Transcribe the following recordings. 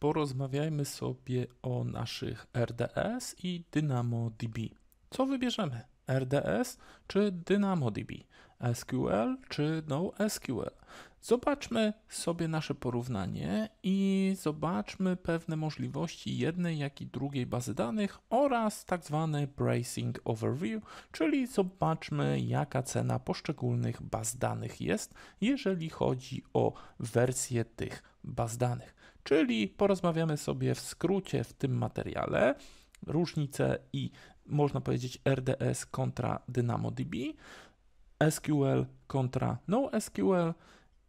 Porozmawiajmy sobie o naszych RDS i DynamoDB. Co wybierzemy? RDS czy DynamoDB? SQL czy NoSQL? Zobaczmy sobie nasze porównanie i zobaczmy pewne możliwości jednej, jak i drugiej bazy danych oraz tak zwany pricing overview, czyli zobaczmy, jaka cena poszczególnych baz danych jest, jeżeli chodzi o wersję tych baz danych. Czyli porozmawiamy sobie w skrócie w tym materiale różnice i można powiedzieć RDS kontra DynamoDB, SQL kontra NoSQL.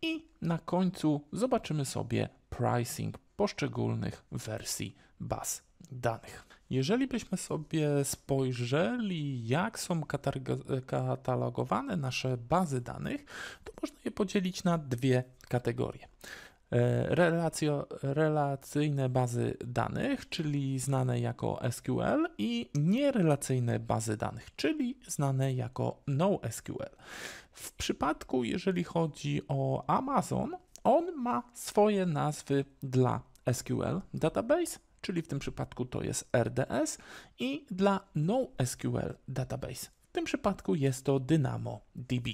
I na końcu zobaczymy sobie pricing poszczególnych wersji baz danych. Jeżeli byśmy sobie spojrzeli, jak są katalogowane nasze bazy danych, to można je podzielić na dwie kategorie. E, relacyjne bazy danych, czyli znane jako SQL, i nierelacyjne bazy danych, czyli znane jako NoSQL. W przypadku, jeżeli chodzi o Amazon, on ma swoje nazwy dla SQL Database, czyli w tym przypadku to jest RDS, i dla NoSQL Database. W tym przypadku jest to DynamoDB.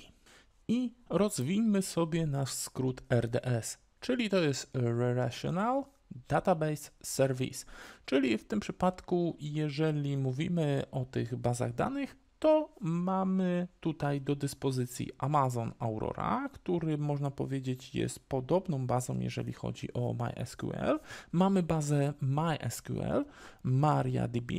I rozwijmy sobie nasz skrót RDS, czyli to jest Relational Database Service. Czyli w tym przypadku, jeżeli mówimy o tych bazach danych, to mamy tutaj do dyspozycji Amazon Aurora, który można powiedzieć jest podobną bazą, jeżeli chodzi o MySQL. Mamy bazę MySQL, MariaDB,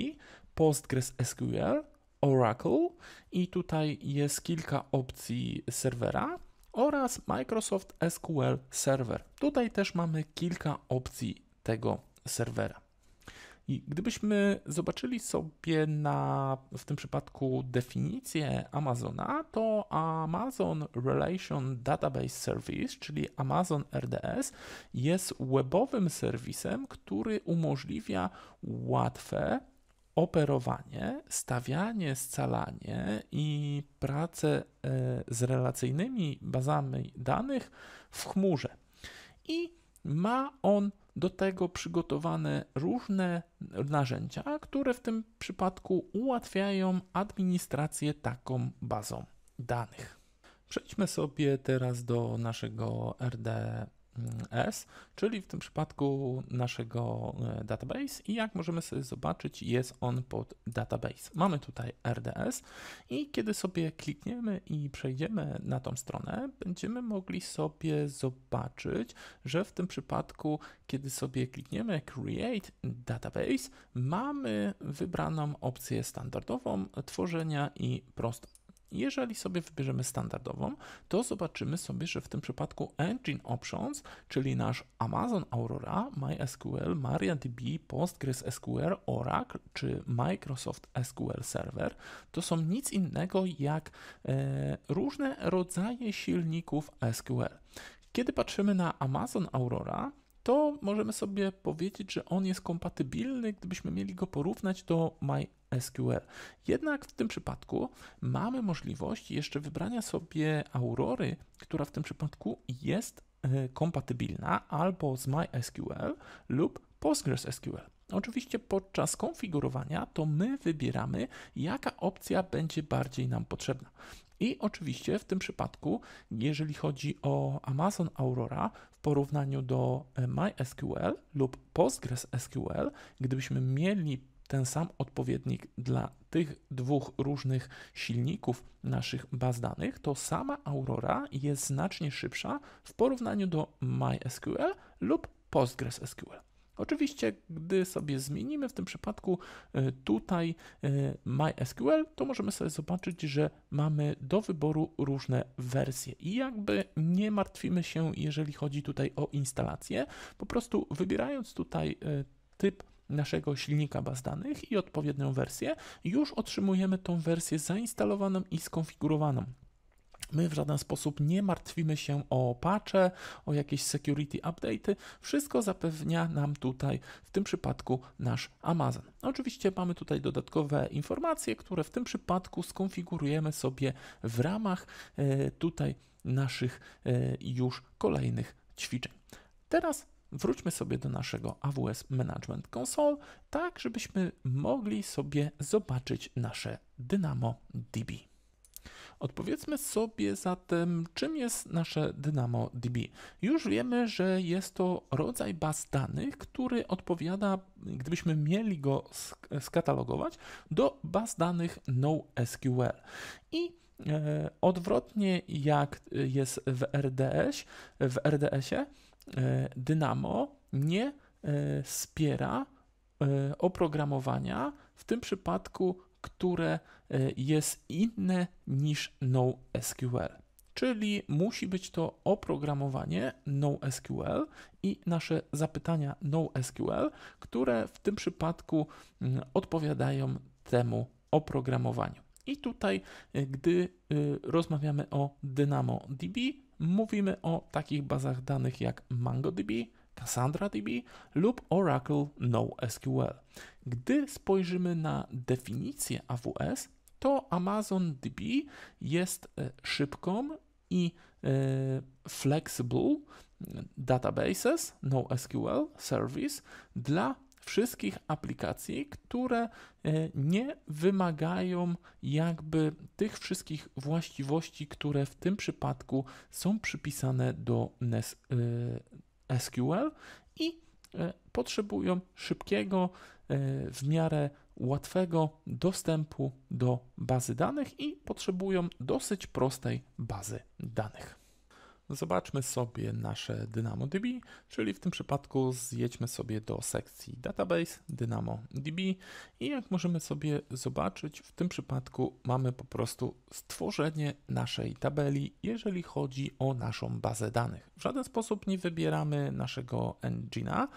PostgreSQL, Oracle i tutaj jest kilka opcji serwera oraz Microsoft SQL Server. Tutaj też mamy kilka opcji tego serwera. I gdybyśmy zobaczyli sobie na, w tym przypadku definicję Amazona, to Amazon Relation Database Service, czyli Amazon RDS, jest webowym serwisem, który umożliwia łatwe operowanie, stawianie, scalanie i pracę e, z relacyjnymi bazami danych w chmurze. I ma on do tego przygotowane różne narzędzia, które w tym przypadku ułatwiają administrację taką bazą danych. Przejdźmy sobie teraz do naszego RD S, czyli w tym przypadku naszego e, database i jak możemy sobie zobaczyć, jest on pod database. Mamy tutaj RDS i kiedy sobie klikniemy i przejdziemy na tą stronę, będziemy mogli sobie zobaczyć, że w tym przypadku, kiedy sobie klikniemy create database, mamy wybraną opcję standardową tworzenia i prost jeżeli sobie wybierzemy standardową, to zobaczymy sobie, że w tym przypadku Engine Options, czyli nasz Amazon Aurora, MySQL, MariaDB, PostgreSQL, Oracle czy Microsoft SQL Server to są nic innego jak e, różne rodzaje silników SQL. Kiedy patrzymy na Amazon Aurora, to możemy sobie powiedzieć, że on jest kompatybilny, gdybyśmy mieli go porównać do MySQL. Jednak w tym przypadku mamy możliwość jeszcze wybrania sobie Aurory, która w tym przypadku jest e, kompatybilna albo z MySQL lub PostgreSQL. Oczywiście podczas konfigurowania to my wybieramy, jaka opcja będzie bardziej nam potrzebna. I oczywiście w tym przypadku, jeżeli chodzi o Amazon Aurora, w porównaniu do e, MySQL lub PostgreSQL, gdybyśmy mieli ten sam odpowiednik dla tych dwóch różnych silników naszych baz danych, to sama Aurora jest znacznie szybsza w porównaniu do MySQL lub PostgreSQL. Oczywiście, gdy sobie zmienimy w tym przypadku e, tutaj e, MySQL, to możemy sobie zobaczyć, że mamy do wyboru różne wersje i jakby nie martwimy się, jeżeli chodzi tutaj o instalację. Po prostu wybierając tutaj e, typ naszego silnika baz danych i odpowiednią wersję, już otrzymujemy tą wersję zainstalowaną i skonfigurowaną. My w żaden sposób nie martwimy się o patche, o jakieś security update'y. Wszystko zapewnia nam tutaj, w tym przypadku, nasz Amazon. Oczywiście mamy tutaj dodatkowe informacje, które w tym przypadku skonfigurujemy sobie w ramach e, tutaj naszych e, już kolejnych ćwiczeń. Teraz wróćmy sobie do naszego AWS Management Console, tak żebyśmy mogli sobie zobaczyć nasze Dynamo Odpowiedzmy sobie zatem, czym jest nasze DynamoDB. Już wiemy, że jest to rodzaj baz danych, który odpowiada, gdybyśmy mieli go skatalogować, do baz danych NoSQL. I e, odwrotnie jak jest w RDS, w RDS-ie, e, Dynamo nie e, wspiera e, oprogramowania, w tym przypadku które e, jest inne niż NoSQL. Czyli musi być to oprogramowanie NoSQL i nasze zapytania NoSQL, które w tym przypadku mm, odpowiadają temu oprogramowaniu. I tutaj, e, gdy e, rozmawiamy o DynamoDB, mówimy o takich bazach danych jak MongoDB, Cassandra DB lub Oracle NoSQL. Gdy spojrzymy na definicję AWS, to Amazon DB jest e, szybką i e, flexible mm, databases NoSQL service dla wszystkich aplikacji, które e, nie wymagają jakby tych wszystkich właściwości, które w tym przypadku są przypisane do, NES, SQL i e, potrzebują szybkiego, e, w miarę łatwego dostępu do bazy danych i potrzebują dosyć prostej bazy danych. Zobaczmy sobie nasze DynamoDB, czyli w tym przypadku zjedźmy sobie do sekcji Database DynamoDB i jak możemy sobie zobaczyć, w tym przypadku mamy po prostu stworzenie naszej tabeli, jeżeli chodzi o naszą bazę danych. W żaden sposób nie wybieramy naszego engina.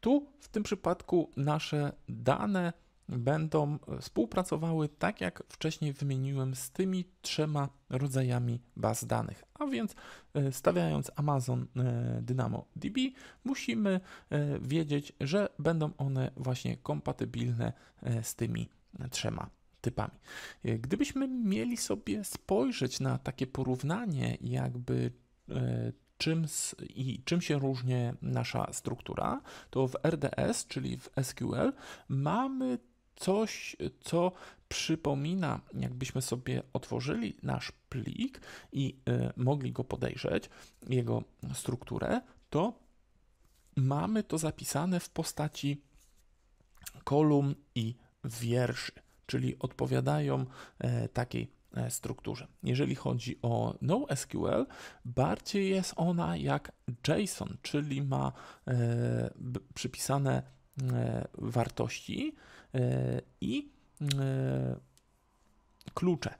Tu w tym przypadku nasze dane będą współpracowały tak jak wcześniej wymieniłem z tymi trzema rodzajami baz danych. A więc e, stawiając Amazon e, Dynamo DB musimy e, wiedzieć, że będą one właśnie kompatybilne z tymi trzema typami. Gdybyśmy mieli sobie spojrzeć na takie porównanie jakby czym, i czym się różni nasza struktura, to w RDS, czyli w SQL, mamy coś, co przypomina, jakbyśmy sobie otworzyli nasz plik i y, mogli go podejrzeć, jego strukturę, to mamy to zapisane w postaci kolumn i wierszy, czyli odpowiadają e, takiej e, strukturze. Jeżeli chodzi o NoSQL, bardziej jest ona jak JSON, czyli ma e, przypisane wartości, E, i e, klucze.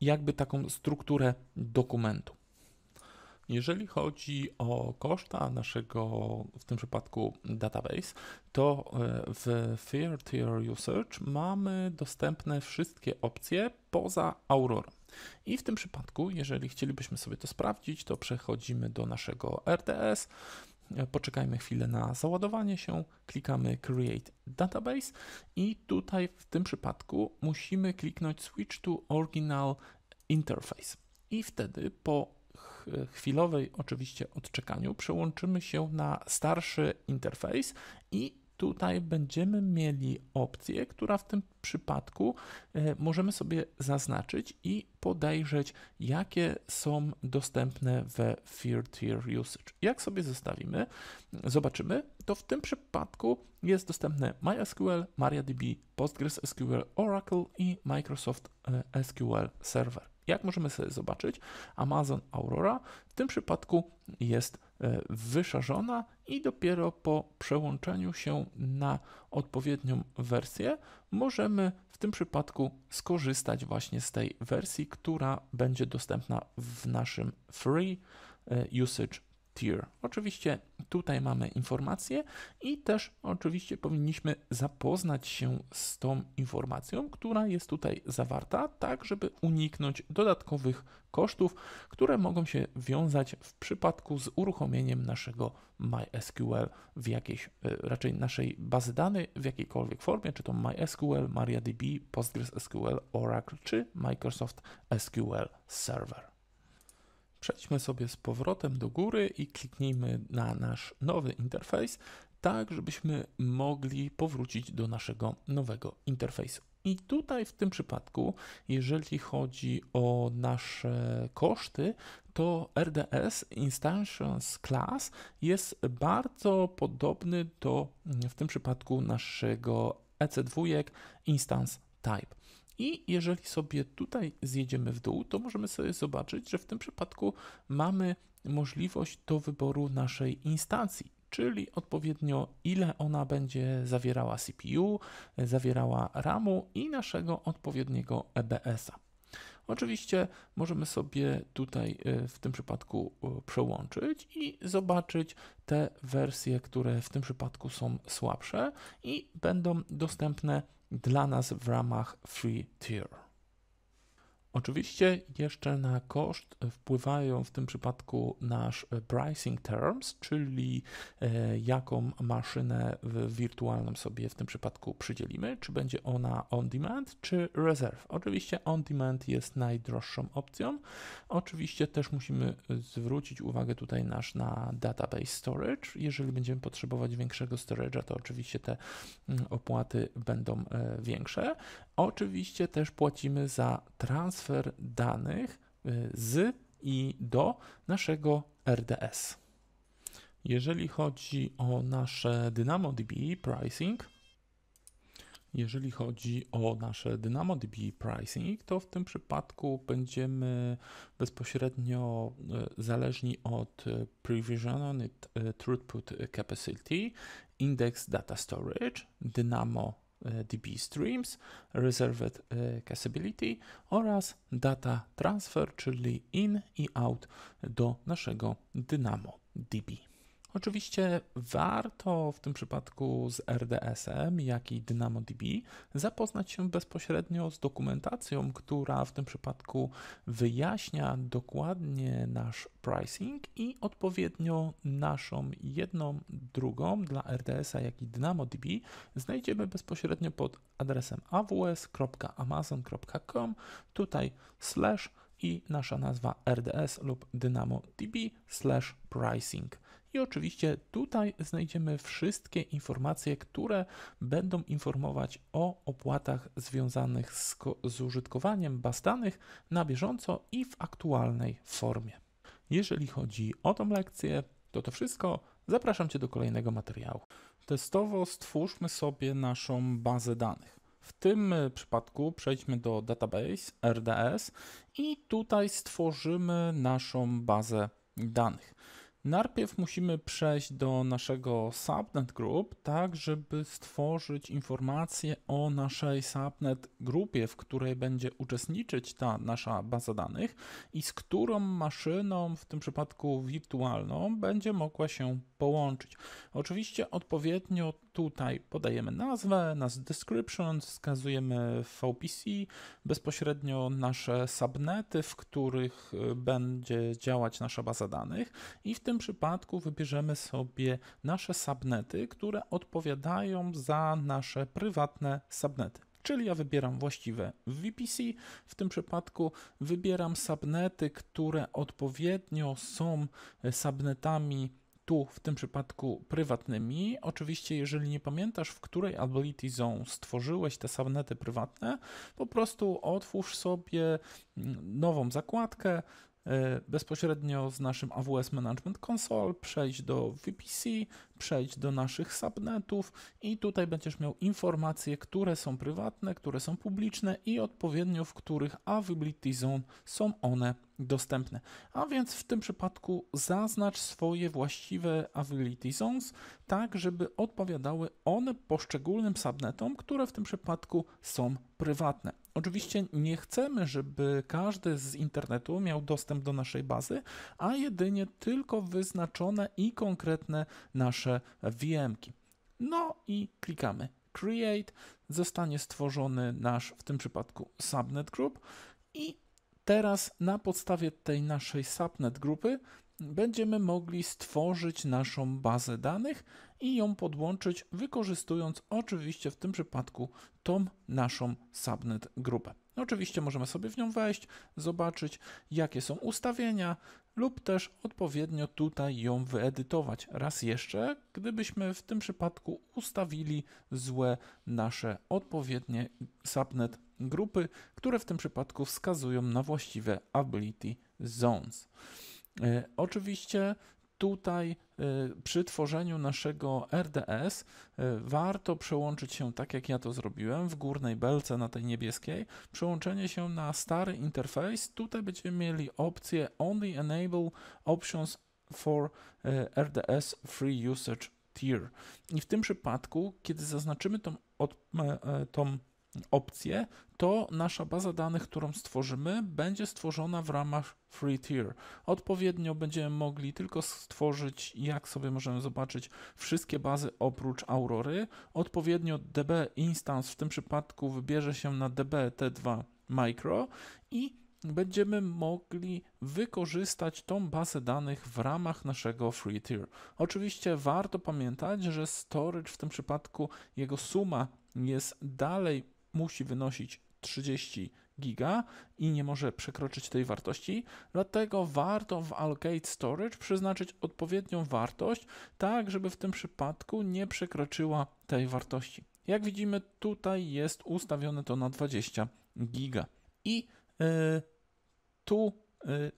Jakby taką strukturę dokumentu. Jeżeli chodzi o koszta naszego, w tym przypadku database, to e, w Fair Tier Usage mamy dostępne wszystkie opcje poza Aurora. I w tym przypadku, jeżeli chcielibyśmy sobie to sprawdzić, to przechodzimy do naszego RTS. E, poczekajmy chwilę na załadowanie się, klikamy Create Database i tutaj w tym przypadku musimy kliknąć Switch to Original Interface i wtedy po chwilowej oczywiście odczekaniu przełączymy się na starszy interfejs i tutaj będziemy mieli opcję, która w tym przypadku e, możemy sobie zaznaczyć i podejrzeć, jakie są dostępne we Fear Tier Usage. Jak sobie zostawimy, zobaczymy, to w tym przypadku jest dostępne MySQL, MariaDB, PostgreSQL, Oracle i Microsoft e, SQL Server. Jak możemy sobie zobaczyć, Amazon Aurora w tym przypadku jest E, wyszarzona i dopiero po przełączeniu się na odpowiednią wersję możemy w tym przypadku skorzystać właśnie z tej wersji, która będzie dostępna w naszym free e, usage tier. Oczywiście tutaj mamy informację i też oczywiście powinniśmy zapoznać się z tą informacją, która jest tutaj zawarta, tak żeby uniknąć dodatkowych kosztów, które mogą się wiązać w przypadku z uruchomieniem naszego MySQL w jakiejś, e, raczej naszej bazy danych w jakiejkolwiek formie, czy to MySQL, MariaDB, PostgreSQL, Oracle, czy Microsoft SQL Server. Przejdźmy sobie z powrotem do góry i kliknijmy na nasz nowy interfejs, tak żebyśmy mogli powrócić do naszego nowego interfejsu. I tutaj w tym przypadku, jeżeli chodzi o nasze koszty, to RDS Instantions Class jest bardzo podobny do w tym przypadku naszego EC2 Instance Type. I jeżeli sobie tutaj zjedziemy w dół, to możemy sobie zobaczyć, że w tym przypadku mamy możliwość do wyboru naszej instancji, czyli odpowiednio ile ona będzie zawierała CPU, zawierała RAMu i naszego odpowiedniego EBS-a. Oczywiście możemy sobie tutaj y, w tym przypadku y, przełączyć i zobaczyć te wersje, które w tym przypadku są słabsze i będą dostępne dla nas w ramach Free Tier. Oczywiście jeszcze na koszt wpływają w tym przypadku nasz pricing terms, czyli e, jaką maszynę wirtualną sobie w tym przypadku przydzielimy, czy będzie ona on demand czy reserve. Oczywiście on demand jest najdroższą opcją. Oczywiście też musimy zwrócić uwagę tutaj nasz na database storage. Jeżeli będziemy potrzebować większego storage'a, to oczywiście te mm, opłaty będą e, większe. Oczywiście też płacimy za transfer transfer danych y, z i do naszego RDS. Jeżeli chodzi o nasze DynamoDB pricing, jeżeli chodzi o nasze DynamoDB pricing, to w tym przypadku będziemy bezpośrednio y, zależni od y, Provisioned Throughput Capacity, Index Data Storage, Dynamo E, DB Streams, Reserved e, Cassability oraz Data Transfer, czyli in i out do naszego Dynamo DB. Oczywiście warto w tym przypadku z RDS-em, jak i DynamoDB zapoznać się bezpośrednio z dokumentacją, która w tym przypadku wyjaśnia dokładnie nasz pricing i odpowiednio naszą jedną, drugą dla RDS-a, jak i DynamoDB znajdziemy bezpośrednio pod adresem aws.amazon.com, tutaj slash i nasza nazwa RDS lub DynamoDB slash pricing. I oczywiście tutaj znajdziemy wszystkie informacje, które będą informować o opłatach związanych z, z użytkowaniem baz danych na bieżąco i w aktualnej formie. Jeżeli chodzi o tą lekcję, to to wszystko. Zapraszam Cię do kolejnego materiału. Testowo stwórzmy sobie naszą bazę danych. W tym e, przypadku przejdźmy do database RDS i tutaj stworzymy naszą bazę danych. Najpierw musimy przejść do naszego subnet group, tak żeby stworzyć informacje o naszej subnet grupie, w której będzie uczestniczyć ta nasza baza danych i z którą maszyną, w tym przypadku wirtualną, będzie mogła się połączyć. Oczywiście odpowiednio tutaj podajemy nazwę, nasz description, wskazujemy VPC, bezpośrednio nasze subnety, w których y, będzie działać nasza baza danych i w tym przypadku wybierzemy sobie nasze subnety, które odpowiadają za nasze prywatne subnety czyli ja wybieram właściwe VPC. W tym przypadku wybieram subnety, które odpowiednio są y, subnetami tu w tym przypadku prywatnymi. Oczywiście, jeżeli nie pamiętasz, w której Ability Zone stworzyłeś te subnety prywatne, po prostu otwórz sobie mm, nową zakładkę, E, bezpośrednio z naszym AWS Management Console, przejdź do VPC, przejdź do naszych subnetów i tutaj będziesz miał informacje, które są prywatne, które są publiczne i odpowiednio w których Availability Zone są one dostępne. A więc w tym przypadku zaznacz swoje właściwe Availability Zones, tak żeby odpowiadały one poszczególnym subnetom, które w tym przypadku są prywatne. Oczywiście nie chcemy, żeby każdy z internetu miał dostęp do naszej bazy, a jedynie tylko wyznaczone i konkretne nasze VM-ki. No i klikamy Create, zostanie stworzony nasz w tym przypadku subnet group i teraz na podstawie tej naszej subnet grupy będziemy mogli stworzyć naszą bazę danych i ją podłączyć, wykorzystując oczywiście w tym przypadku tą naszą subnet grupę. Oczywiście możemy sobie w nią wejść, zobaczyć jakie są ustawienia lub też odpowiednio tutaj ją wyedytować. Raz jeszcze, gdybyśmy w tym przypadku ustawili złe nasze odpowiednie subnet grupy, które w tym przypadku wskazują na właściwe ability zones. E, oczywiście tutaj e, przy tworzeniu naszego RDS e, warto przełączyć się tak jak ja to zrobiłem w górnej belce na tej niebieskiej, przełączenie się na stary interfejs. Tutaj będziemy mieli opcję Only Enable Options for RDS Free Usage Tier. I w tym przypadku, kiedy zaznaczymy tą, tą opcję, to nasza baza danych, którą stworzymy, będzie stworzona w ramach free tier. Odpowiednio będziemy mogli tylko stworzyć, jak sobie możemy zobaczyć, wszystkie bazy oprócz Aurory. Odpowiednio DB instance w tym przypadku wybierze się na DB T2 micro i będziemy mogli wykorzystać tą bazę danych w ramach naszego free tier. Oczywiście warto pamiętać, że storage w tym przypadku jego suma jest dalej musi wynosić 30 giga i nie może przekroczyć tej wartości, dlatego warto w Allocate Storage przeznaczyć odpowiednią wartość, tak żeby w tym przypadku nie przekroczyła tej wartości. Jak widzimy, tutaj jest ustawione to na 20 giga i y, tu y,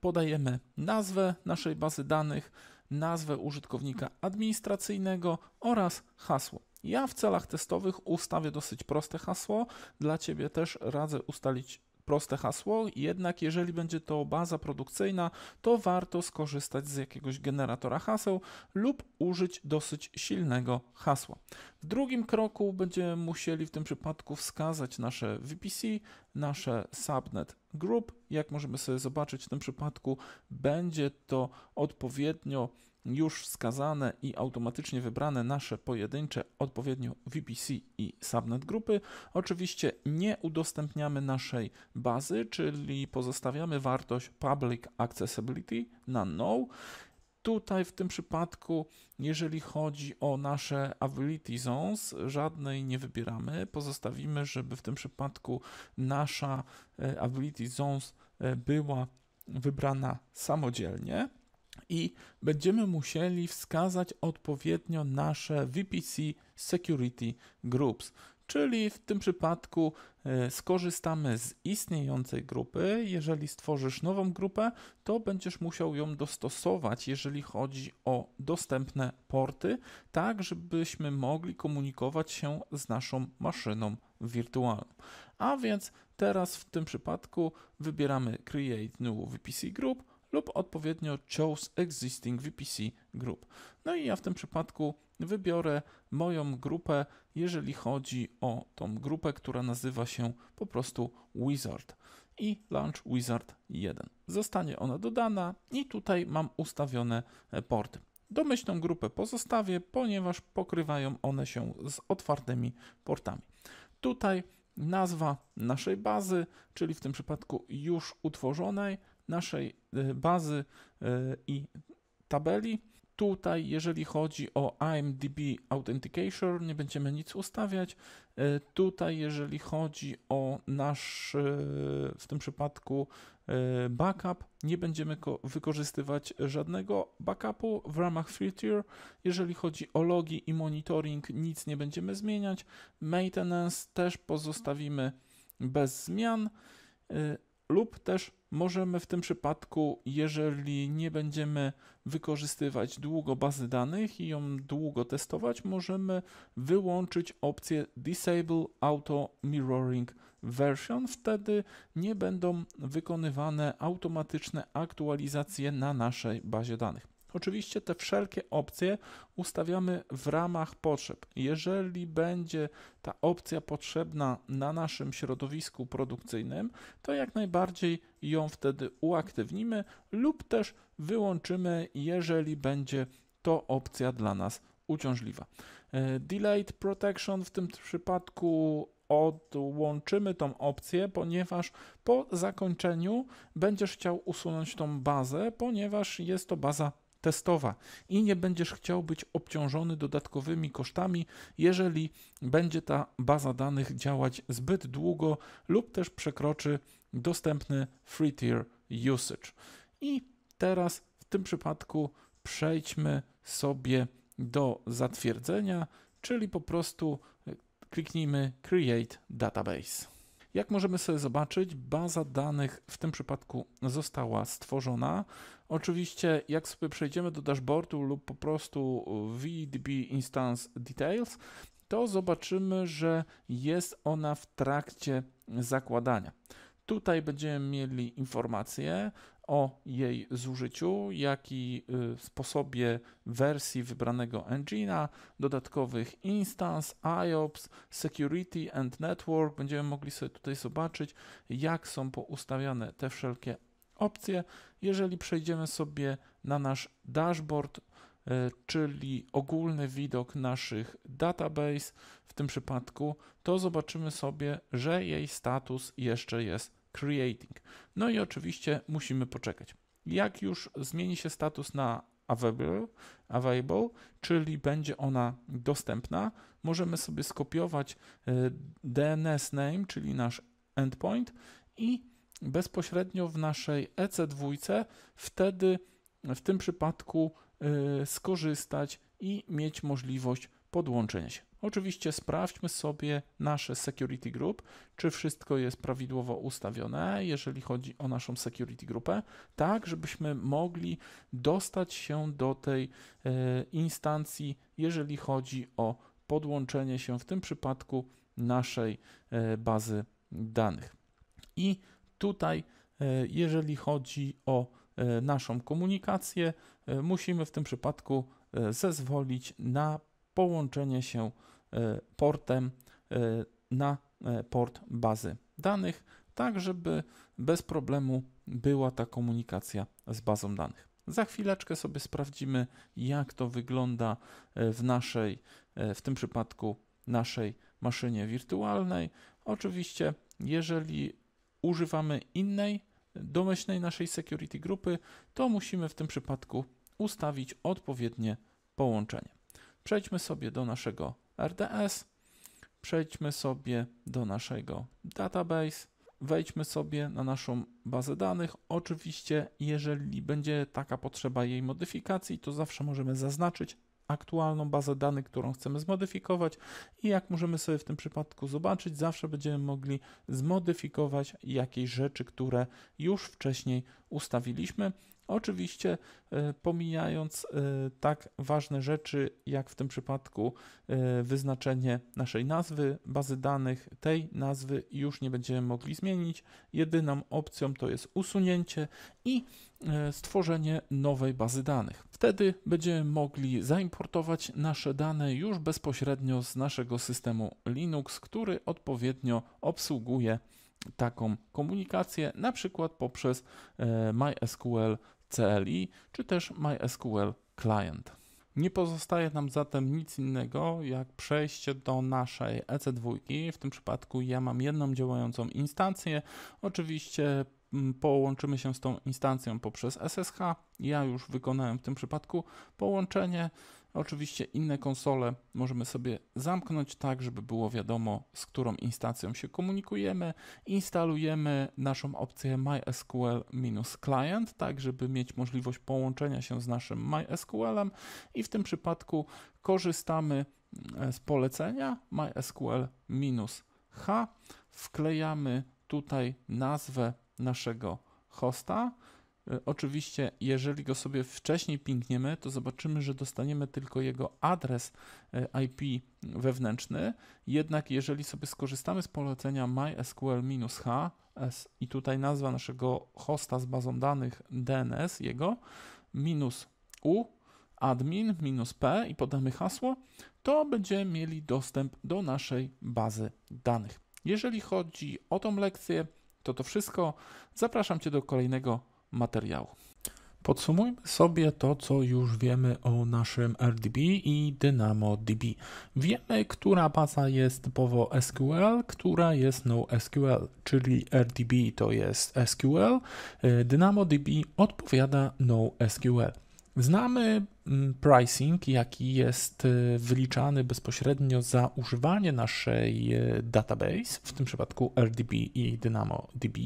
podajemy nazwę naszej bazy danych, nazwę użytkownika administracyjnego oraz hasło. Ja w celach testowych ustawię dosyć proste hasło. Dla Ciebie też radzę ustalić proste hasło, jednak jeżeli będzie to baza produkcyjna, to warto skorzystać z jakiegoś generatora haseł lub użyć dosyć silnego hasła. W drugim kroku będziemy musieli w tym przypadku wskazać nasze VPC, nasze subnet group. Jak możemy sobie zobaczyć w tym przypadku, będzie to odpowiednio już wskazane i automatycznie wybrane nasze pojedyncze odpowiednio VPC i subnet grupy. Oczywiście nie udostępniamy naszej bazy, czyli pozostawiamy wartość public accessibility na no Tutaj w tym przypadku, jeżeli chodzi o nasze ability zones, żadnej nie wybieramy. Pozostawimy, żeby w tym przypadku nasza e, ability zones e, była wybrana samodzielnie i będziemy musieli wskazać odpowiednio nasze VPC Security Groups, czyli w tym przypadku e, skorzystamy z istniejącej grupy. Jeżeli stworzysz nową grupę, to będziesz musiał ją dostosować, jeżeli chodzi o dostępne porty, tak żebyśmy mogli komunikować się z naszą maszyną wirtualną. A więc teraz w tym przypadku wybieramy Create New VPC Group lub odpowiednio Choose Existing VPC Group. No i ja w tym przypadku wybiorę moją grupę, jeżeli chodzi o tą grupę, która nazywa się po prostu Wizard i Launch Wizard 1. Zostanie ona dodana i tutaj mam ustawione e, porty. Domyślną grupę pozostawię, ponieważ pokrywają one się z otwartymi portami. Tutaj nazwa naszej bazy, czyli w tym przypadku już utworzonej, naszej e, bazy e, i tabeli. Tutaj, jeżeli chodzi o IMDb Authentication, nie będziemy nic ustawiać. E, tutaj, jeżeli chodzi o nasz, w tym przypadku, backup, nie będziemy wykorzystywać żadnego backupu w ramach free Jeżeli chodzi o logi i monitoring, nic nie będziemy zmieniać. Maintenance też pozostawimy bez zmian lub też możemy w tym przypadku, jeżeli nie będziemy wykorzystywać długo bazy danych i ją długo testować, możemy wyłączyć opcję Disable Auto Mirroring Version. Wtedy nie będą wykonywane automatyczne aktualizacje na naszej bazie danych. Oczywiście te wszelkie opcje ustawiamy w ramach potrzeb. Jeżeli będzie ta opcja potrzebna na naszym środowisku produkcyjnym, to jak najbardziej ją wtedy uaktywnimy lub też wyłączymy, jeżeli będzie to opcja dla nas uciążliwa. E, delayed Protection w tym przypadku odłączymy tą opcję, ponieważ po zakończeniu będziesz chciał usunąć tą bazę, ponieważ jest to baza testowa i nie będziesz chciał być obciążony dodatkowymi kosztami, jeżeli będzie ta baza danych działać zbyt długo lub też przekroczy dostępny free tier usage. I teraz w tym przypadku przejdźmy sobie do zatwierdzenia, czyli po prostu kliknijmy Create Database. Jak możemy sobie zobaczyć, baza danych w tym przypadku została stworzona. Oczywiście, jak sobie przejdziemy do dashboardu lub po prostu VDB Instance Details, to zobaczymy, że jest ona w trakcie zakładania. Tutaj będziemy mieli informacje o jej zużyciu, jak i y, sposobie wersji wybranego engina, dodatkowych instance, IOPS, security and network. Będziemy mogli sobie tutaj zobaczyć, jak są poustawiane te wszelkie opcję. Jeżeli przejdziemy sobie na nasz dashboard, e, czyli ogólny widok naszych database w tym przypadku, to zobaczymy sobie, że jej status jeszcze jest creating. No i oczywiście musimy poczekać. Jak już zmieni się status na available, available, czyli będzie ona dostępna, możemy sobie skopiować e, DNS name, czyli nasz endpoint i bezpośrednio w naszej EC2, wtedy w tym przypadku y, skorzystać i mieć możliwość podłączenia się. Oczywiście sprawdźmy sobie nasze security group, czy wszystko jest prawidłowo ustawione, jeżeli chodzi o naszą security grupę, tak żebyśmy mogli dostać się do tej y, instancji, jeżeli chodzi o podłączenie się w tym przypadku naszej y, bazy danych. I tutaj, e, jeżeli chodzi o e, naszą komunikację, e, musimy w tym przypadku zezwolić na połączenie się portem na port bazy danych, tak żeby bez problemu była ta komunikacja z bazą danych. Za chwileczkę sobie sprawdzimy, jak to wygląda w naszej, w tym przypadku naszej maszynie wirtualnej. Oczywiście, jeżeli używamy innej domyślnej naszej security grupy, to musimy w tym przypadku ustawić odpowiednie połączenie. Przejdźmy sobie do naszego RDS, przejdźmy sobie do naszego database, wejdźmy sobie na naszą bazę danych. Oczywiście, jeżeli będzie taka potrzeba jej modyfikacji, to zawsze możemy zaznaczyć aktualną bazę danych, którą chcemy zmodyfikować i jak możemy sobie w tym przypadku zobaczyć, zawsze będziemy mogli zmodyfikować jakieś rzeczy, które już wcześniej ustawiliśmy. Oczywiście e, pomijając e, tak ważne rzeczy, jak w tym przypadku e, wyznaczenie naszej nazwy, bazy danych, tej nazwy już nie będziemy mogli zmienić. Jedyną opcją to jest usunięcie i E, stworzenie nowej bazy danych. Wtedy będziemy mogli zaimportować nasze dane już bezpośrednio z naszego systemu Linux, który odpowiednio obsługuje taką komunikację, na przykład poprzez e, MySQL CLI czy też MySQL Client. Nie pozostaje nam zatem nic innego, jak przejście do naszej EC2. W tym przypadku ja mam jedną działającą instancję. Oczywiście połączymy się z tą instancją poprzez SSH. Ja już wykonałem w tym przypadku połączenie. Oczywiście inne konsole możemy sobie zamknąć tak, żeby było wiadomo, z którą instancją się komunikujemy. Instalujemy naszą opcję MySQL-client, tak żeby mieć możliwość połączenia się z naszym MySQL-em i w tym przypadku korzystamy e, z polecenia MySQL-h, wklejamy tutaj nazwę naszego hosta. E, oczywiście, jeżeli go sobie wcześniej pingniemy, to zobaczymy, że dostaniemy tylko jego adres e, IP wewnętrzny. Jednak, jeżeli sobie skorzystamy z polecenia mysql-h i tutaj nazwa naszego hosta z bazą danych DNS, jego minus u admin minus p i podamy hasło, to będziemy mieli dostęp do naszej bazy danych. Jeżeli chodzi o tą lekcję, to to wszystko. Zapraszam Cię do kolejnego materiału. Podsumujmy sobie to, co już wiemy o naszym RDB i DynamoDB. Wiemy, która baza jest typowo SQL, która jest NoSQL, czyli RDB to jest SQL, DynamoDB odpowiada NoSQL. Znamy mm, pricing, jaki jest y, wyliczany bezpośrednio za używanie naszej y, database, w tym przypadku RDB i DynamoDB.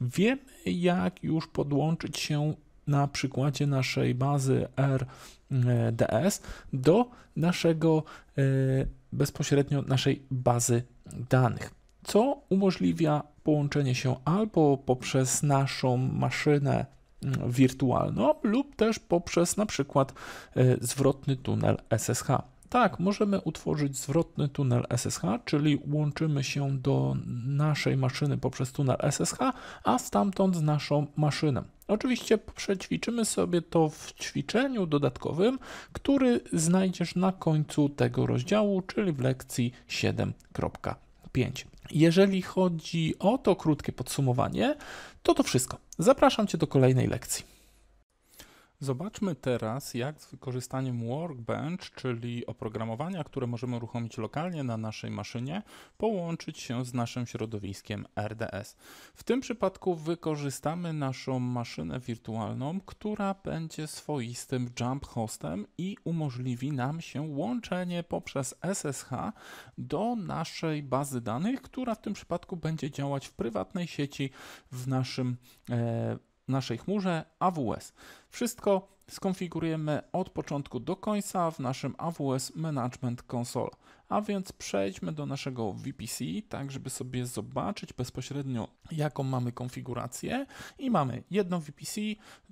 Wiemy, jak już podłączyć się na przykładzie naszej bazy RDS do naszego y, bezpośrednio naszej bazy danych, co umożliwia połączenie się albo poprzez naszą maszynę wirtualną lub też poprzez na przykład e, zwrotny tunel SSH. Tak, możemy utworzyć zwrotny tunel SSH, czyli łączymy się do naszej maszyny poprzez tunel SSH, a stamtąd z naszą maszynę. Oczywiście przećwiczymy sobie to w ćwiczeniu dodatkowym, który znajdziesz na końcu tego rozdziału, czyli w lekcji 7.5. Jeżeli chodzi o to krótkie podsumowanie, to to wszystko. Zapraszam Cię do kolejnej lekcji. Zobaczmy teraz, jak z wykorzystaniem Workbench, czyli oprogramowania, które możemy uruchomić lokalnie na naszej maszynie, połączyć się z naszym środowiskiem RDS. W tym przypadku wykorzystamy naszą maszynę wirtualną, która będzie swoistym jump hostem i umożliwi nam się łączenie poprzez SSH do naszej bazy danych, która w tym przypadku będzie działać w prywatnej sieci w naszym e, naszej chmurze AWS. Wszystko skonfigurujemy od początku do końca w naszym AWS Management Console. A więc przejdźmy do naszego VPC, tak żeby sobie zobaczyć bezpośrednio jaką mamy konfigurację i mamy jedno VPC,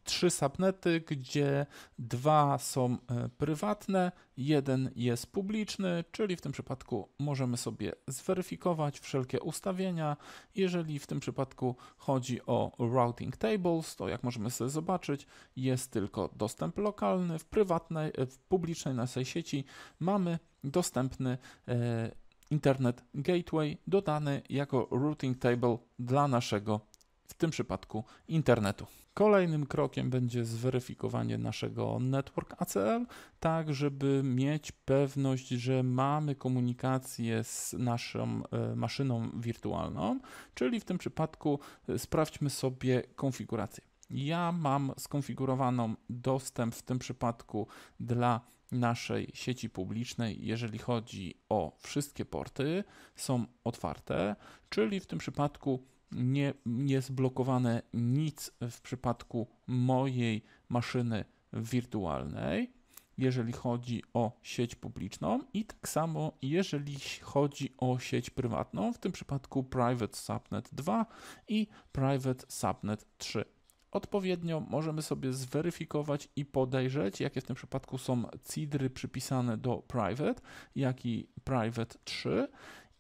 trzy subnety, gdzie dwa są e, prywatne, jeden jest publiczny, czyli w tym przypadku możemy sobie zweryfikować wszelkie ustawienia. Jeżeli w tym przypadku chodzi o routing tables, to jak możemy sobie zobaczyć, jest tylko dostęp lokalny. W prywatnej, w publicznej naszej sieci mamy dostępny e, Internet Gateway dodany jako routing table dla naszego, w tym przypadku, internetu. Kolejnym krokiem będzie zweryfikowanie naszego network ACL, tak żeby mieć pewność, że mamy komunikację z naszą e, maszyną wirtualną, czyli w tym przypadku e, sprawdźmy sobie konfigurację. Ja mam skonfigurowaną dostęp w tym przypadku dla naszej sieci publicznej, jeżeli chodzi o wszystkie porty, są otwarte, czyli w tym przypadku nie jest blokowane nic w przypadku mojej maszyny wirtualnej, jeżeli chodzi o sieć publiczną i tak samo jeżeli chodzi o sieć prywatną, w tym przypadku Private Subnet 2 i Private Subnet 3. Odpowiednio możemy sobie zweryfikować i podejrzeć, jakie w tym przypadku są CIDRy przypisane do private, jak i private 3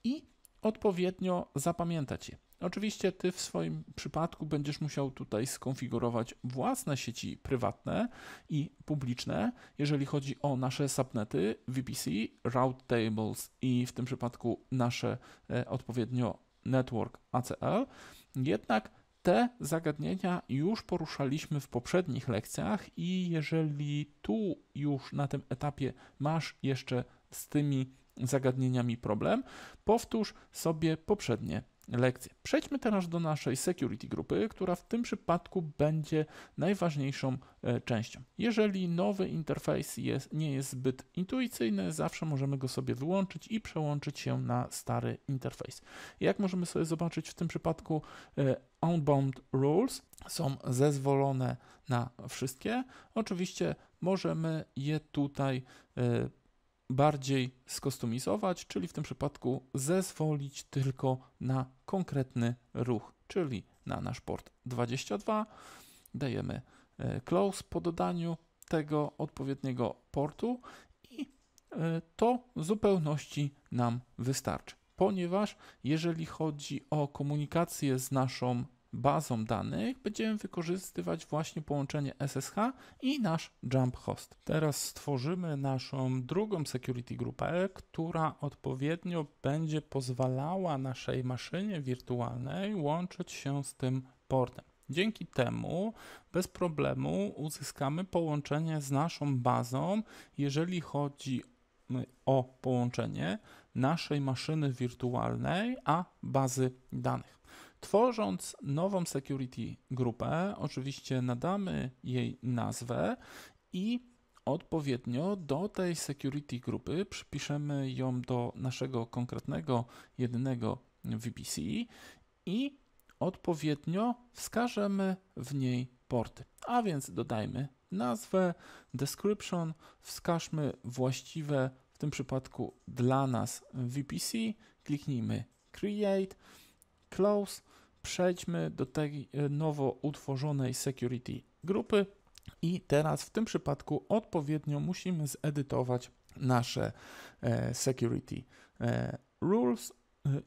i odpowiednio zapamiętać je. Oczywiście ty w swoim przypadku będziesz musiał tutaj skonfigurować własne sieci prywatne i publiczne, jeżeli chodzi o nasze subnety VPC, route tables i w tym przypadku nasze e, odpowiednio network ACL. Jednak te zagadnienia już poruszaliśmy w poprzednich lekcjach i jeżeli tu już na tym etapie masz jeszcze z tymi zagadnieniami problem, powtórz sobie poprzednie Przejdźmy teraz do naszej security grupy, która w tym przypadku będzie najważniejszą e, częścią. Jeżeli nowy interfejs jest, nie jest zbyt intuicyjny, zawsze możemy go sobie wyłączyć i przełączyć się na stary interfejs. Jak możemy sobie zobaczyć w tym przypadku Outbound e, Rules są zezwolone na wszystkie. Oczywiście możemy je tutaj e, bardziej skostumizować, czyli w tym przypadku zezwolić tylko na konkretny ruch, czyli na nasz port 22. Dajemy e, close po dodaniu tego odpowiedniego portu i e, to w zupełności nam wystarczy, ponieważ jeżeli chodzi o komunikację z naszą bazą danych będziemy wykorzystywać właśnie połączenie SSH i nasz Jump Host. Teraz stworzymy naszą drugą security grupę, która odpowiednio będzie pozwalała naszej maszynie wirtualnej łączyć się z tym portem. Dzięki temu bez problemu uzyskamy połączenie z naszą bazą, jeżeli chodzi o połączenie naszej maszyny wirtualnej, a bazy danych. Tworząc nową security grupę, oczywiście nadamy jej nazwę i odpowiednio do tej security grupy przypiszemy ją do naszego konkretnego jednego VPC i odpowiednio wskażemy w niej porty. A więc dodajmy nazwę, description, wskażmy właściwe w tym przypadku dla nas VPC, kliknijmy create close. Przejdźmy do tej e, nowo utworzonej security grupy i teraz w tym przypadku odpowiednio musimy zedytować nasze e, security e, rules,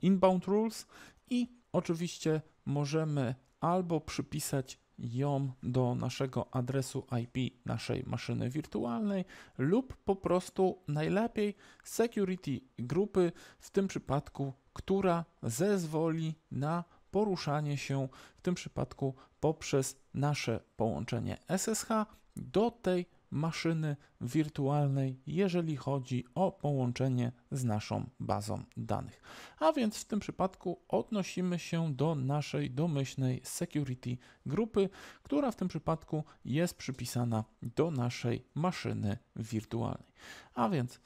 inbound rules i oczywiście możemy albo przypisać ją do naszego adresu IP naszej maszyny wirtualnej lub po prostu najlepiej security grupy, w tym przypadku która zezwoli na poruszanie się w tym przypadku poprzez nasze połączenie SSH do tej maszyny wirtualnej, jeżeli chodzi o połączenie z naszą bazą danych. A więc w tym przypadku odnosimy się do naszej domyślnej security grupy, która w tym przypadku jest przypisana do naszej maszyny wirtualnej. A więc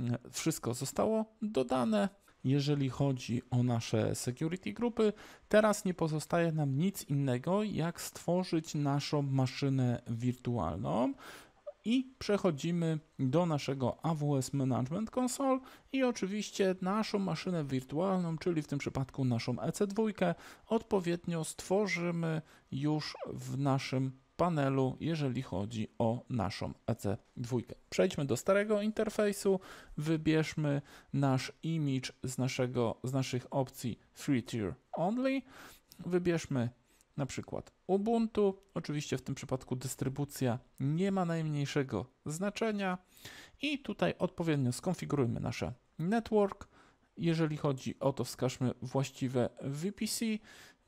mm, wszystko zostało dodane, jeżeli chodzi o nasze security grupy, teraz nie pozostaje nam nic innego, jak stworzyć naszą maszynę wirtualną. I przechodzimy do naszego AWS Management Console i oczywiście naszą maszynę wirtualną, czyli w tym przypadku naszą EC2, odpowiednio stworzymy już w naszym panelu, jeżeli chodzi o naszą EC2. Przejdźmy do starego interfejsu, wybierzmy nasz image z, naszego, z naszych opcji Free Tier Only, wybierzmy na przykład Ubuntu. Oczywiście w tym przypadku dystrybucja nie ma najmniejszego znaczenia i tutaj odpowiednio skonfigurujmy nasze network. Jeżeli chodzi o to, wskażmy właściwe VPC.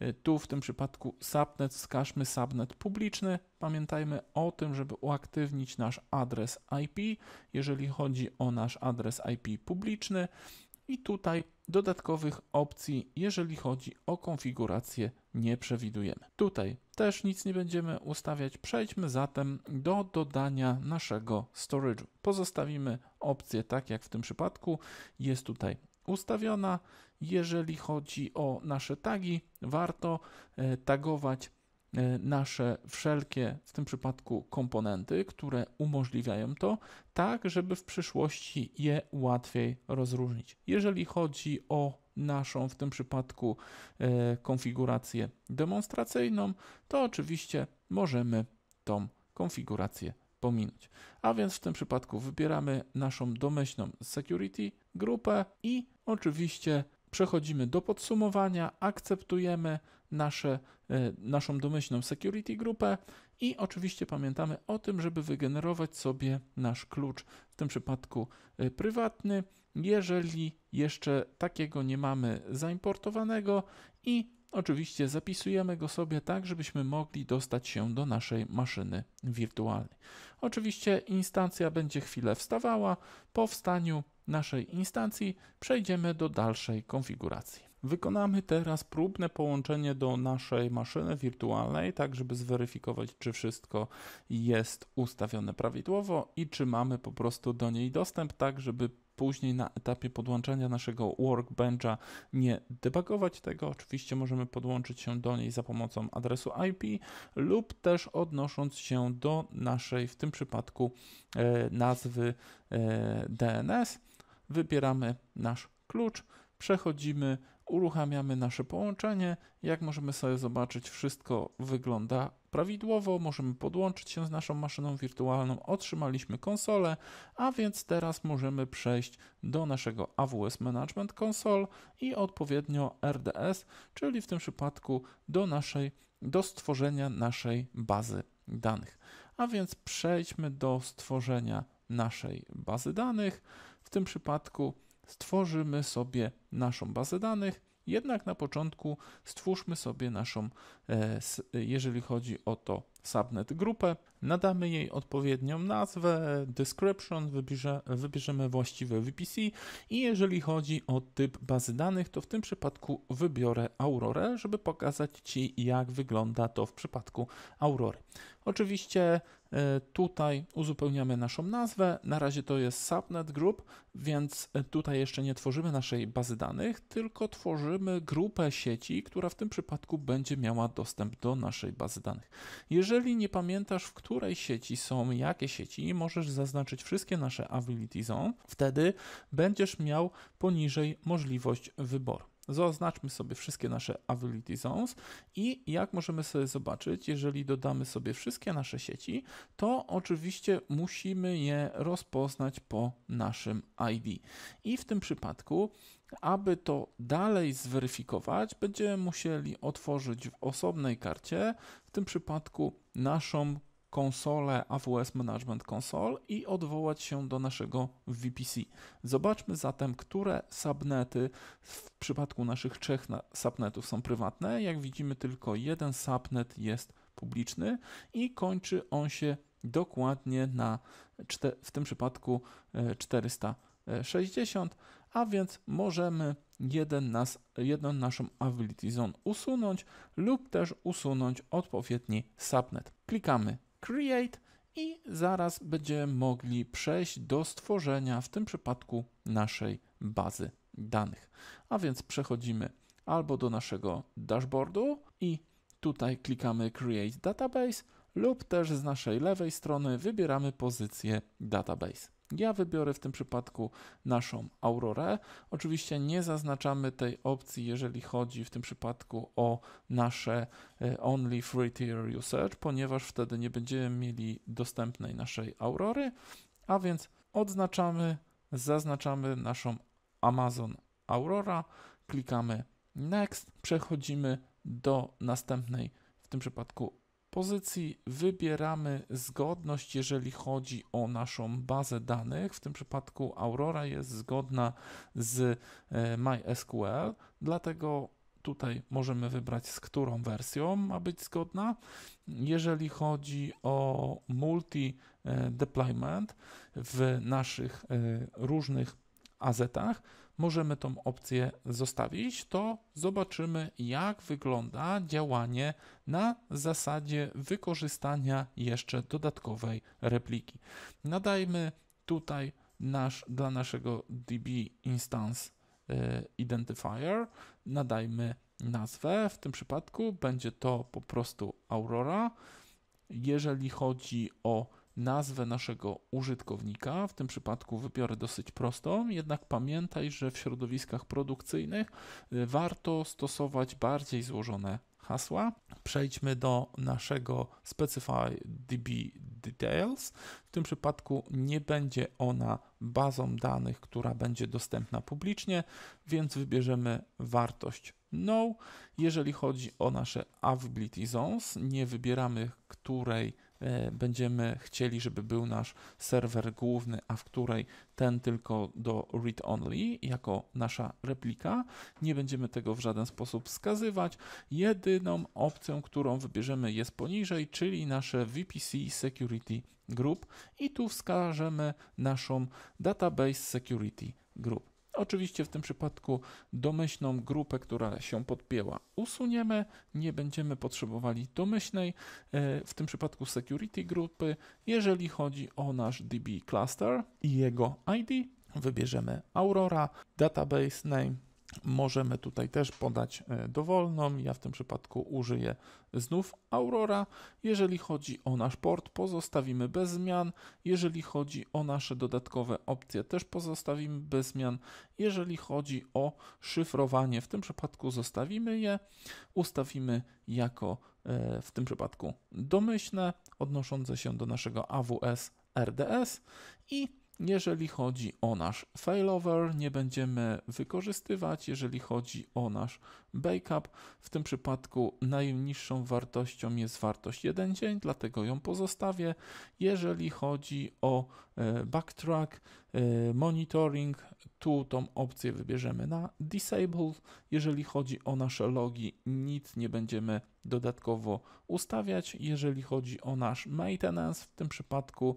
E, tu w tym przypadku subnet, wskażmy subnet publiczny. Pamiętajmy o tym, żeby uaktywnić nasz adres IP, jeżeli chodzi o nasz adres IP publiczny. I tutaj dodatkowych opcji, jeżeli chodzi o konfigurację, nie przewidujemy. Tutaj też nic nie będziemy ustawiać. Przejdźmy zatem do dodania naszego storage'u. Pozostawimy opcję tak jak w tym przypadku. Jest tutaj ustawiona. Jeżeli chodzi o nasze tagi, warto e, tagować e, nasze wszelkie, w tym przypadku komponenty, które umożliwiają to, tak żeby w przyszłości je łatwiej rozróżnić. Jeżeli chodzi o naszą w tym przypadku e, konfigurację demonstracyjną, to oczywiście możemy tą konfigurację pominąć. A więc w tym przypadku wybieramy naszą domyślną security grupę i oczywiście przechodzimy do podsumowania, akceptujemy nasze, e, naszą domyślną security grupę i oczywiście pamiętamy o tym, żeby wygenerować sobie nasz klucz, w tym przypadku e, prywatny, jeżeli jeszcze takiego nie mamy zaimportowanego i Oczywiście zapisujemy go sobie tak, żebyśmy mogli dostać się do naszej maszyny wirtualnej. Oczywiście instancja będzie chwilę wstawała. Po wstaniu naszej instancji przejdziemy do dalszej konfiguracji. Wykonamy teraz próbne połączenie do naszej maszyny wirtualnej, tak żeby zweryfikować, czy wszystko jest ustawione prawidłowo i czy mamy po prostu do niej dostęp, tak żeby później na etapie podłączenia naszego workbencha nie debugować tego. Oczywiście możemy podłączyć się do niej za pomocą adresu IP lub też odnosząc się do naszej, w tym przypadku e, nazwy e, DNS. Wybieramy nasz klucz, przechodzimy uruchamiamy nasze połączenie. Jak możemy sobie zobaczyć, wszystko wygląda prawidłowo. Możemy podłączyć się z naszą maszyną wirtualną. Otrzymaliśmy konsolę, a więc teraz możemy przejść do naszego AWS Management Console i odpowiednio RDS, czyli w tym przypadku do naszej do stworzenia naszej bazy danych. A więc przejdźmy do stworzenia naszej bazy danych. W tym przypadku stworzymy sobie naszą bazę danych. Jednak na początku stwórzmy sobie naszą, e, jeżeli chodzi o to subnet grupę, nadamy jej odpowiednią nazwę, description, wybierze, wybierzemy właściwe VPC i jeżeli chodzi o typ bazy danych, to w tym przypadku wybiorę Aurorę, żeby pokazać Ci jak wygląda to w przypadku Aurory. Oczywiście e, tutaj uzupełniamy naszą nazwę, na razie to jest subnet group, więc e, tutaj jeszcze nie tworzymy naszej bazy danych, tylko tworzymy grupę sieci, która w tym przypadku będzie miała dostęp do naszej bazy danych. Jeżeli jeżeli nie pamiętasz, w której sieci są jakie sieci, możesz zaznaczyć wszystkie nasze ability zone. Wtedy będziesz miał poniżej możliwość wyboru. Zaznaczmy sobie wszystkie nasze Ability Zones i jak możemy sobie zobaczyć, jeżeli dodamy sobie wszystkie nasze sieci, to oczywiście musimy je rozpoznać po naszym ID. I w tym przypadku aby to dalej zweryfikować, będziemy musieli otworzyć w osobnej karcie, w tym przypadku naszą konsolę AWS Management Console i odwołać się do naszego VPC. Zobaczmy zatem, które subnety w przypadku naszych trzech subnetów są prywatne. Jak widzimy, tylko jeden subnet jest publiczny i kończy on się dokładnie na, w tym przypadku 460 e, a więc możemy jeden nas, jedną naszą Ability Zone usunąć lub też usunąć odpowiedni subnet. Klikamy Create i zaraz będziemy mogli przejść do stworzenia w tym przypadku naszej bazy danych. A więc przechodzimy albo do naszego dashboardu i tutaj klikamy Create Database lub też z naszej lewej strony wybieramy pozycję Database. Ja wybiorę w tym przypadku naszą Aurorę. Oczywiście nie zaznaczamy tej opcji, jeżeli chodzi w tym przypadku o nasze e, Only Free Tier Usage, ponieważ wtedy nie będziemy mieli dostępnej naszej Aurory, a więc odznaczamy, zaznaczamy naszą Amazon Aurora, klikamy Next, przechodzimy do następnej, w tym przypadku pozycji wybieramy zgodność, jeżeli chodzi o naszą bazę danych. W tym przypadku Aurora jest zgodna z e, MySQL, dlatego tutaj możemy wybrać, z którą wersją ma być zgodna. Jeżeli chodzi o multi-deployment e, w naszych e, różnych AZ-ach, możemy tą opcję zostawić, to zobaczymy, jak wygląda działanie na zasadzie wykorzystania jeszcze dodatkowej repliki. Nadajmy tutaj nasz, dla naszego DB instance e, identifier, nadajmy nazwę. W tym przypadku będzie to po prostu Aurora. Jeżeli chodzi o nazwę naszego użytkownika. W tym przypadku wybiorę dosyć prostą, jednak pamiętaj, że w środowiskach produkcyjnych y, warto stosować bardziej złożone hasła. Przejdźmy do naszego Specify DB Details. W tym przypadku nie będzie ona bazą danych, która będzie dostępna publicznie, więc wybierzemy wartość no. Jeżeli chodzi o nasze Availability Zones, nie wybieramy której E, będziemy chcieli, żeby był nasz serwer główny, a w której ten tylko do read-only jako nasza replika. Nie będziemy tego w żaden sposób wskazywać. Jedyną opcją, którą wybierzemy jest poniżej, czyli nasze VPC Security Group i tu wskażemy naszą Database Security Group. Oczywiście w tym przypadku domyślną grupę, która się podpięła, usuniemy, nie będziemy potrzebowali domyślnej, e, w tym przypadku security grupy. Jeżeli chodzi o nasz DB cluster i jego ID, wybierzemy Aurora, database name, Możemy tutaj też podać e, dowolną. Ja w tym przypadku użyję znów Aurora. Jeżeli chodzi o nasz port, pozostawimy bez zmian. Jeżeli chodzi o nasze dodatkowe opcje, też pozostawimy bez zmian. Jeżeli chodzi o szyfrowanie, w tym przypadku zostawimy je. Ustawimy jako e, w tym przypadku domyślne, odnoszące się do naszego AWS RDS i jeżeli chodzi o nasz failover, nie będziemy wykorzystywać. Jeżeli chodzi o nasz backup, w tym przypadku najniższą wartością jest wartość 1 dzień, dlatego ją pozostawię. Jeżeli chodzi o e, backtrack, e, monitoring, tu tą opcję wybierzemy na Disable. Jeżeli chodzi o nasze logi, nic nie będziemy dodatkowo ustawiać. Jeżeli chodzi o nasz maintenance, w tym przypadku,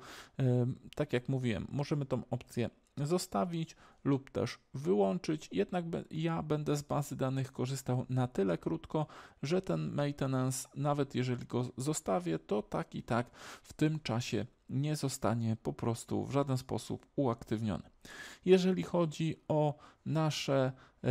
tak jak mówiłem, możemy tą opcję zostawić lub też wyłączyć. Jednak ja będę z bazy danych korzystał na tyle krótko, że ten maintenance, nawet jeżeli go zostawię, to tak i tak w tym czasie nie zostanie po prostu w żaden sposób uaktywniony. Jeżeli chodzi o nasze e,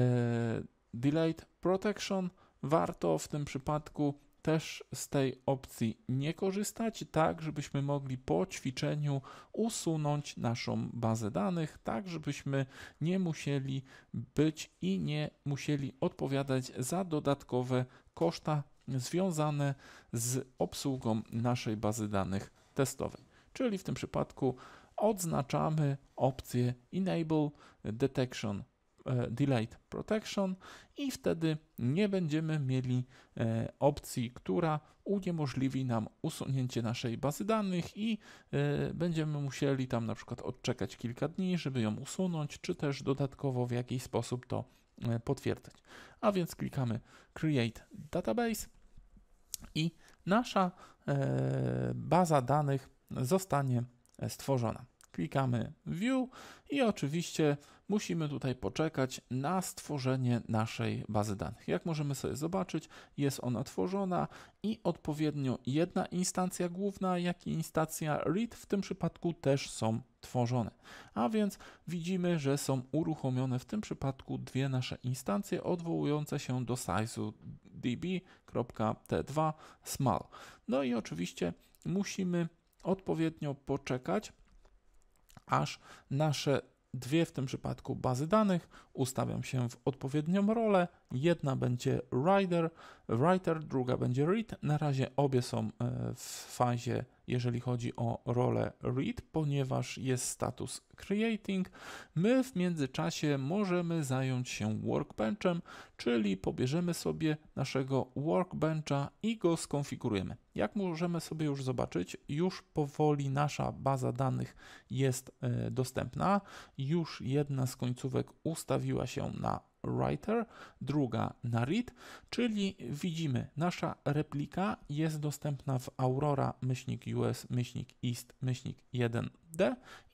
Delayed Protection, warto w tym przypadku też z tej opcji nie korzystać, tak żebyśmy mogli po ćwiczeniu usunąć naszą bazę danych, tak żebyśmy nie musieli być i nie musieli odpowiadać za dodatkowe koszta związane z obsługą naszej bazy danych testowej czyli w tym przypadku odznaczamy opcję Enable Detection e, Delayed Protection i wtedy nie będziemy mieli e, opcji, która uniemożliwi nam usunięcie naszej bazy danych i e, będziemy musieli tam na przykład odczekać kilka dni, żeby ją usunąć, czy też dodatkowo w jakiś sposób to potwierdzać. A więc klikamy Create Database i nasza baza danych zostanie stworzona. Klikamy View i oczywiście musimy tutaj poczekać na stworzenie naszej bazy danych. Jak możemy sobie zobaczyć, jest ona tworzona i odpowiednio jedna instancja główna, jak i instancja read w tym przypadku też są tworzone. A więc widzimy, że są uruchomione w tym przypadku dwie nasze instancje odwołujące się do size'u db.t2 small. No i oczywiście musimy odpowiednio poczekać, aż nasze dwie w tym przypadku bazy danych ustawią się w odpowiednią rolę Jedna będzie writer, writer, druga będzie read. Na razie obie są e, w fazie, jeżeli chodzi o rolę read, ponieważ jest status creating. My w międzyczasie możemy zająć się workbenchem, czyli pobierzemy sobie naszego workbencha i go skonfigurujemy. Jak możemy sobie już zobaczyć, już powoli nasza baza danych jest e, dostępna. Już jedna z końcówek ustawiła się na Writer, druga na read, czyli widzimy, nasza replika jest dostępna w Aurora myślnik US myślnik East myślnik 1D.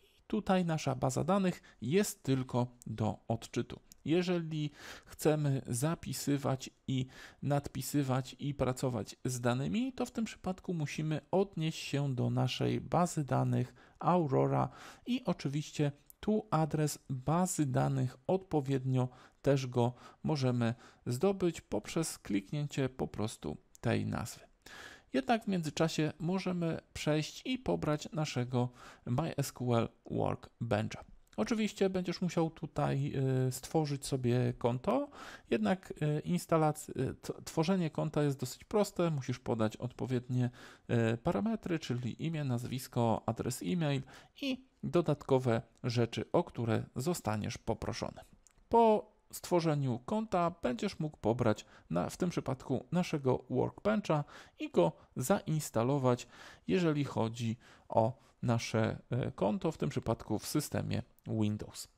I tutaj nasza baza danych jest tylko do odczytu. Jeżeli chcemy zapisywać i nadpisywać i pracować z danymi, to w tym przypadku musimy odnieść się do naszej bazy danych Aurora i oczywiście tu adres bazy danych odpowiednio też go możemy zdobyć poprzez kliknięcie po prostu tej nazwy. Jednak w międzyczasie możemy przejść i pobrać naszego MySQL Workbencha. Oczywiście będziesz musiał tutaj y, stworzyć sobie konto, jednak y, instalacja, y, tworzenie konta jest dosyć proste. Musisz podać odpowiednie parametry, czyli imię, nazwisko, adres e-mail i dodatkowe rzeczy, o które zostaniesz poproszony. Po stworzeniu konta będziesz mógł pobrać na, w tym przypadku naszego workbencha i go zainstalować, jeżeli chodzi o nasze e, konto, w tym przypadku w systemie Windows.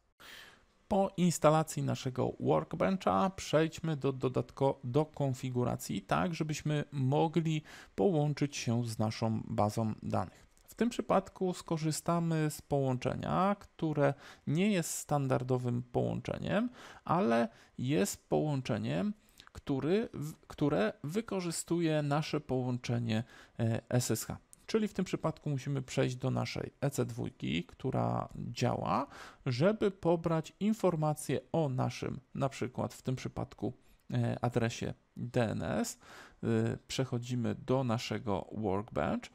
Po instalacji naszego workbencha przejdźmy do, dodatko, do konfiguracji, tak żebyśmy mogli połączyć się z naszą bazą danych tym przypadku skorzystamy z połączenia, które nie jest standardowym połączeniem, ale jest połączeniem, który, które wykorzystuje nasze połączenie e, SSH. Czyli w tym przypadku musimy przejść do naszej EC2, która działa, żeby pobrać informacje o naszym, na przykład w tym przypadku e, adresie DNS. E, przechodzimy do naszego workbench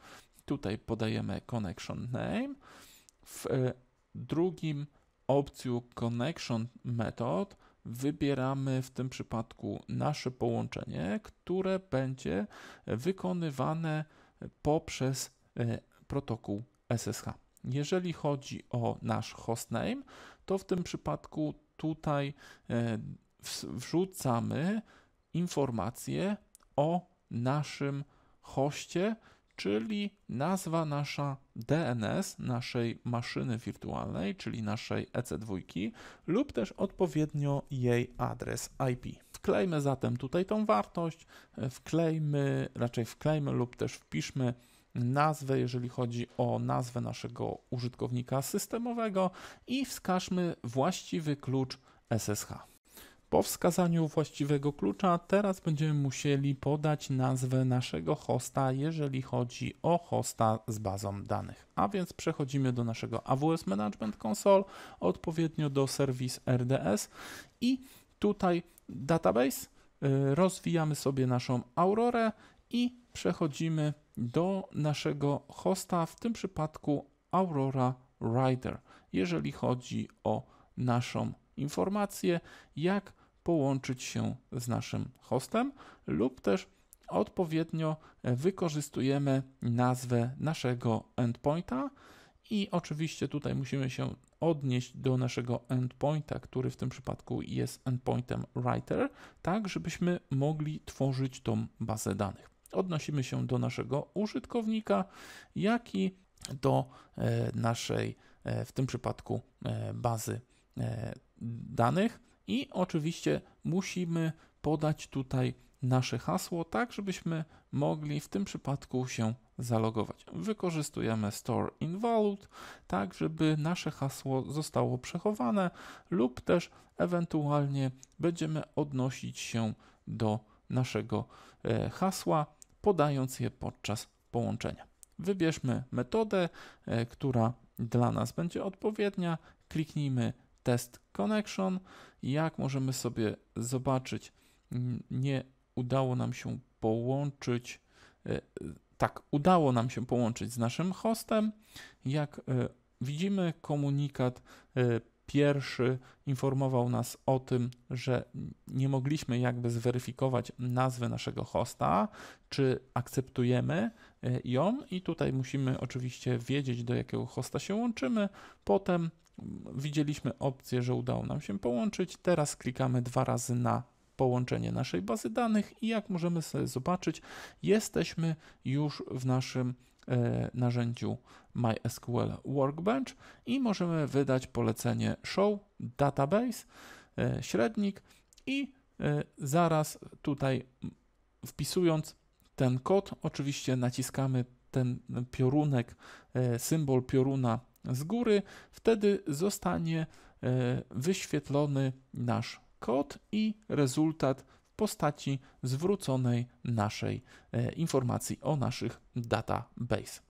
Tutaj podajemy connection name. W e, drugim opcji connection method wybieramy w tym przypadku nasze połączenie, które będzie wykonywane poprzez e, protokół SSH. Jeżeli chodzi o nasz hostname, to w tym przypadku tutaj e, wrzucamy informacje o naszym hoście, czyli nazwa nasza DNS naszej maszyny wirtualnej, czyli naszej EC2 lub też odpowiednio jej adres IP. Wklejmy zatem tutaj tą wartość, wklejmy, raczej wklejmy lub też wpiszmy nazwę, jeżeli chodzi o nazwę naszego użytkownika systemowego i wskażmy właściwy klucz SSH. Po wskazaniu właściwego klucza teraz będziemy musieli podać nazwę naszego hosta, jeżeli chodzi o hosta z bazą danych. A więc przechodzimy do naszego AWS Management Console, odpowiednio do serwis RDS i tutaj database, y, rozwijamy sobie naszą Aurorę i przechodzimy do naszego hosta, w tym przypadku Aurora Rider, jeżeli chodzi o naszą informację, jak połączyć się z naszym hostem lub też odpowiednio e, wykorzystujemy nazwę naszego endpointa i oczywiście tutaj musimy się odnieść do naszego endpointa, który w tym przypadku jest endpointem writer, tak żebyśmy mogli tworzyć tą bazę danych. Odnosimy się do naszego użytkownika, jak i do e, naszej, e, w tym przypadku, bazy danych. I oczywiście musimy podać tutaj nasze hasło, tak żebyśmy mogli w tym przypadku się zalogować. Wykorzystujemy store invalid, tak żeby nasze hasło zostało przechowane lub też ewentualnie będziemy odnosić się do naszego e, hasła, podając je podczas połączenia. Wybierzmy metodę, e, która dla nas będzie odpowiednia. Kliknijmy test connection jak możemy sobie zobaczyć, nie udało nam się połączyć. E, tak, udało nam się połączyć z naszym hostem. Jak e, widzimy, komunikat e, pierwszy informował nas o tym, że nie mogliśmy jakby zweryfikować nazwy naszego hosta, czy akceptujemy ją i tutaj musimy oczywiście wiedzieć do jakiego hosta się łączymy. Potem widzieliśmy opcję, że udało nam się połączyć. Teraz klikamy dwa razy na połączenie naszej bazy danych i jak możemy sobie zobaczyć, jesteśmy już w naszym e, narzędziu MySQL Workbench i możemy wydać polecenie show database e, średnik i e, zaraz tutaj wpisując ten kod, oczywiście naciskamy ten piorunek, e, symbol pioruna z góry, wtedy zostanie e, wyświetlony nasz kod i rezultat w postaci zwróconej naszej e, informacji o naszych database.